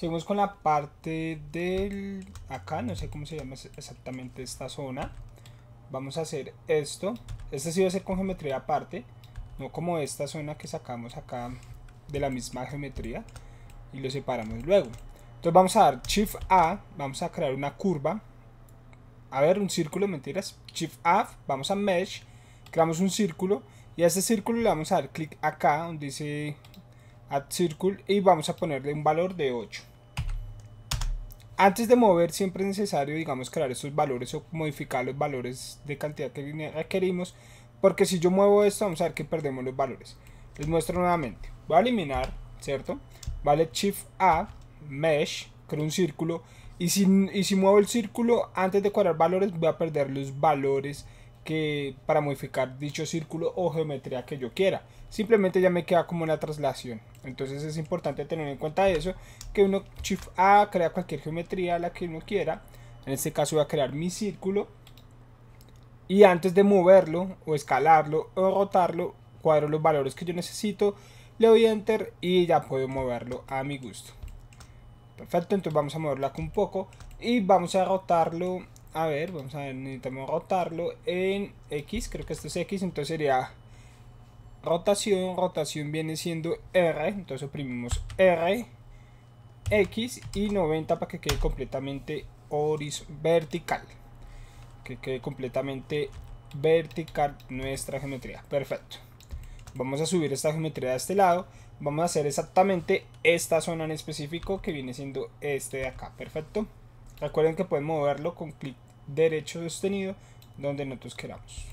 Seguimos con la parte del... Acá, no sé cómo se llama exactamente esta zona. Vamos a hacer esto. Este sí va a ser con geometría aparte. No como esta zona que sacamos acá de la misma geometría. Y lo separamos luego. Entonces vamos a dar Shift A. Vamos a crear una curva. A ver, un círculo, mentiras. Shift A. Vamos a Mesh. Creamos un círculo. Y a este círculo le vamos a dar clic acá donde dice Add y vamos a ponerle un valor de 8. Antes de mover siempre es necesario, digamos, crear esos valores o modificar los valores de cantidad que requerimos. Porque si yo muevo esto, vamos a ver que perdemos los valores. Les muestro nuevamente. Voy a eliminar, ¿cierto? Vale, Shift A, Mesh, creo un círculo. Y si, y si muevo el círculo, antes de cuadrar valores, voy a perder los valores que para modificar dicho círculo o geometría que yo quiera simplemente ya me queda como una traslación. Entonces es importante tener en cuenta eso, que uno Shift A crea cualquier geometría la que uno quiera. En este caso voy a crear mi círculo. Y antes de moverlo o escalarlo o rotarlo, cuadro los valores que yo necesito, le doy Enter y ya puedo moverlo a mi gusto. Perfecto, entonces vamos a moverlo acá un poco y vamos a rotarlo. A ver, vamos a ver, necesitamos rotarlo en X, creo que esto es X, entonces sería rotación, rotación viene siendo R, entonces oprimimos R, X y 90 para que quede completamente vertical, que quede completamente vertical nuestra geometría, perfecto. Vamos a subir esta geometría de este lado, vamos a hacer exactamente esta zona en específico que viene siendo este de acá, perfecto. Recuerden que pueden moverlo con clic derecho sostenido donde nosotros queramos.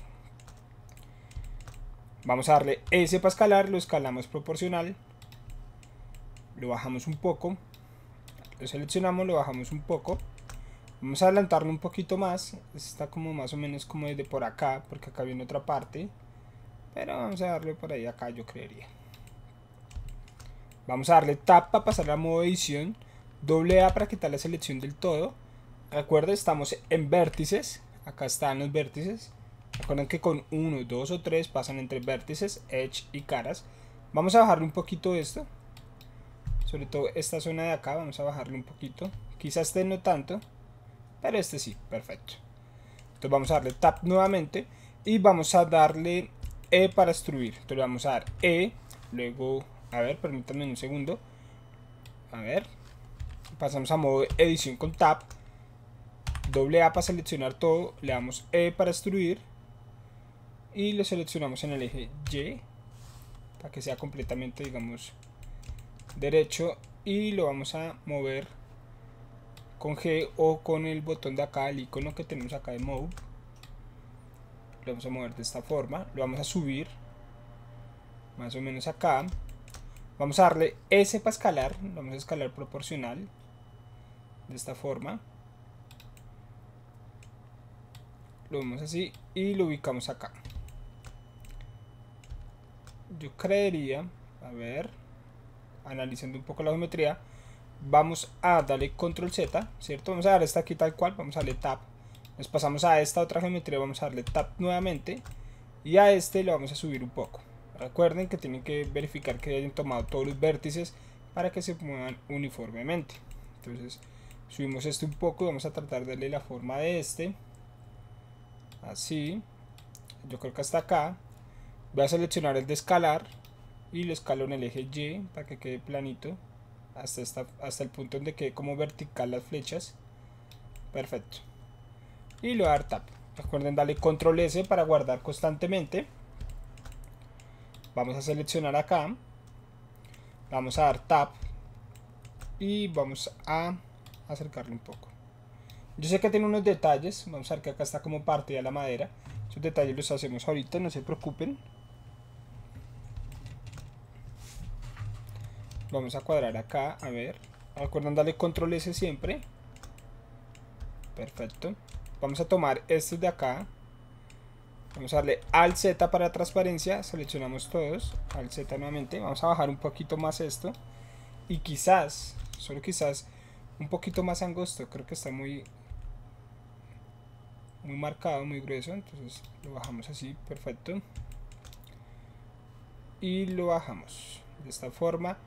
Vamos a darle S para escalar, lo escalamos proporcional. Lo bajamos un poco. Lo seleccionamos, lo bajamos un poco. Vamos a adelantarlo un poquito más. Está como más o menos como desde por acá, porque acá viene otra parte. Pero vamos a darle por ahí acá, yo creería. Vamos a darle Tab para pasar a modo edición. Doble A para quitar la selección del todo. Recuerda, estamos en vértices. Acá están los vértices. Recuerden que con 1, 2 o 3 pasan entre vértices, edge y caras. Vamos a bajarle un poquito esto. Sobre todo esta zona de acá, vamos a bajarle un poquito. Quizás este no tanto, pero este sí, perfecto. Entonces vamos a darle tap nuevamente y vamos a darle E para extruir. Entonces vamos a dar E, luego, a ver, permítanme un segundo. A ver, pasamos a modo edición con tap, Doble A para seleccionar todo, le damos E para extruir y lo seleccionamos en el eje Y para que sea completamente digamos derecho y lo vamos a mover con G o con el botón de acá el icono que tenemos acá de Move lo vamos a mover de esta forma lo vamos a subir más o menos acá vamos a darle S para escalar lo vamos a escalar proporcional de esta forma lo vemos así y lo ubicamos acá yo creería, a ver, analizando un poco la geometría, vamos a darle control Z, ¿cierto? Vamos a dar esta aquí tal cual, vamos a darle tab. Nos pasamos a esta otra geometría, vamos a darle tab nuevamente. Y a este le vamos a subir un poco. Recuerden que tienen que verificar que hayan tomado todos los vértices para que se muevan uniformemente. Entonces subimos este un poco y vamos a tratar de darle la forma de este. Así. Yo creo que hasta acá voy a seleccionar el de escalar y lo escalo en el eje Y para que quede planito hasta, hasta el punto donde quede como vertical las flechas perfecto y lo voy a dar tap recuerden darle control S para guardar constantemente vamos a seleccionar acá vamos a dar tap y vamos a acercarlo un poco yo sé que tiene unos detalles vamos a ver que acá está como parte de la madera esos detalles los hacemos ahorita no se preocupen Vamos a cuadrar acá, a ver. Recuerden darle control S siempre. Perfecto. Vamos a tomar este de acá. Vamos a darle al Z para transparencia. Seleccionamos todos. Al Z nuevamente. Vamos a bajar un poquito más esto. Y quizás, solo quizás, un poquito más angosto. Creo que está muy, muy marcado, muy grueso. Entonces lo bajamos así. Perfecto. Y lo bajamos de esta forma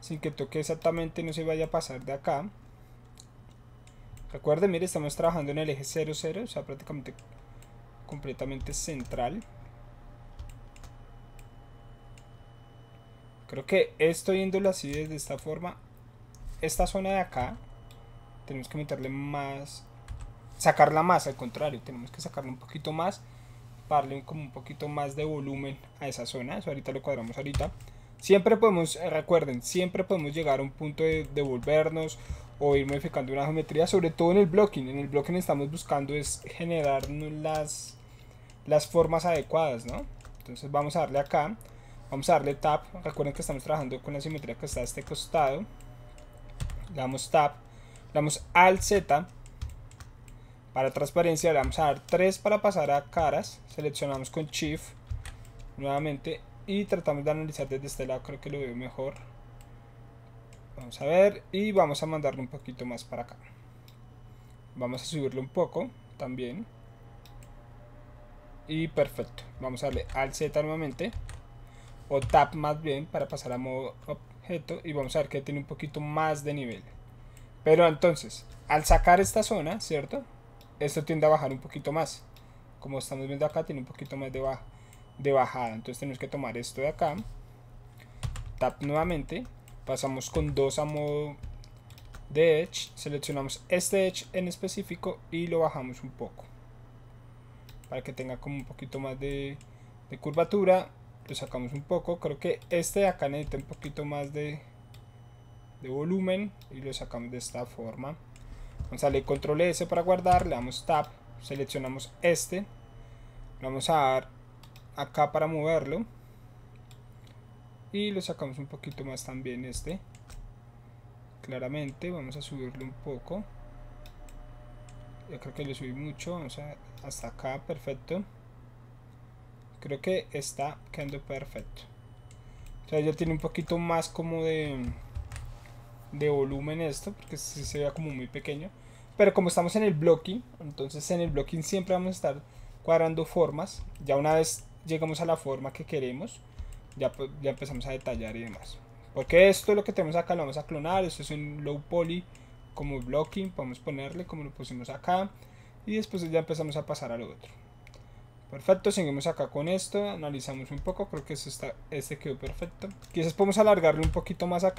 sin que toque exactamente no se vaya a pasar de acá recuerden mire estamos trabajando en el eje 00 o sea prácticamente completamente central creo que estoy yéndolo así desde esta forma esta zona de acá tenemos que meterle más sacarla más al contrario tenemos que sacarle un poquito más darle como un poquito más de volumen a esa zona eso ahorita lo cuadramos ahorita Siempre podemos, eh, recuerden, siempre podemos llegar a un punto de devolvernos o ir modificando una geometría, sobre todo en el blocking. En el blocking estamos buscando es generar las, formas adecuadas, ¿no? Entonces vamos a darle acá, vamos a darle tap, recuerden que estamos trabajando con la simetría que está a este costado. Le damos tap, le damos al Z, para transparencia le vamos a dar 3 para pasar a caras, seleccionamos con shift nuevamente y tratamos de analizar desde este lado, creo que lo veo mejor. Vamos a ver y vamos a mandarlo un poquito más para acá. Vamos a subirlo un poco también. Y perfecto. Vamos a darle al Z nuevamente. O tap más bien para pasar a modo objeto. Y vamos a ver que tiene un poquito más de nivel. Pero entonces, al sacar esta zona, ¿cierto? Esto tiende a bajar un poquito más. Como estamos viendo acá, tiene un poquito más de baja de bajada. Entonces tenemos que tomar esto de acá. Tap nuevamente. Pasamos con 2 a modo de Edge. Seleccionamos este Edge en específico y lo bajamos un poco. Para que tenga como un poquito más de, curvatura. Lo sacamos un poco. Creo que este acá necesita un poquito más de, de volumen. Y lo sacamos de esta forma. Vamos a leer control S para guardar. Le damos tap Seleccionamos este. vamos a dar acá para moverlo y lo sacamos un poquito más también este claramente vamos a subirlo un poco yo creo que lo subí mucho hasta acá perfecto creo que está quedando perfecto o sea ya tiene un poquito más como de de volumen esto porque si se vea como muy pequeño pero como estamos en el blocking entonces en el blocking siempre vamos a estar cuadrando formas ya una vez llegamos a la forma que queremos, ya, ya empezamos a detallar y demás. Porque esto es lo que tenemos acá, lo vamos a clonar, esto es un low poly como blocking, podemos ponerle como lo pusimos acá. Y después ya empezamos a pasar al otro. Perfecto, seguimos acá con esto, analizamos un poco, creo que está, este quedó perfecto. Quizás podemos alargarlo un poquito más acá.